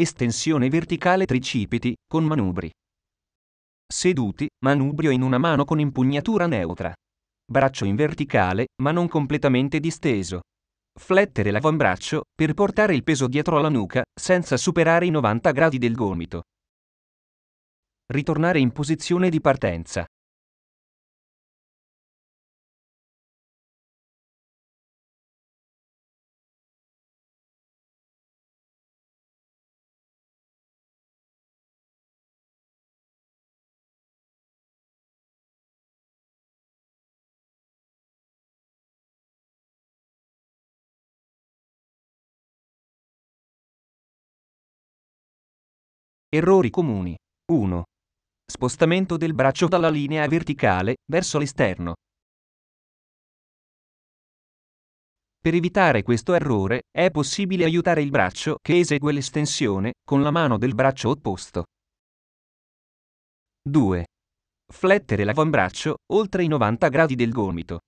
Estensione verticale tricipiti, con manubri. Seduti, manubrio in una mano con impugnatura neutra. Braccio in verticale, ma non completamente disteso. Flettere l'avambraccio, per portare il peso dietro alla nuca, senza superare i 90 gradi del gomito. Ritornare in posizione di partenza. Errori comuni. 1. Spostamento del braccio dalla linea verticale verso l'esterno. Per evitare questo errore, è possibile aiutare il braccio che esegue l'estensione con la mano del braccio opposto. 2. Flettere l'avambraccio oltre i 90 gradi del gomito.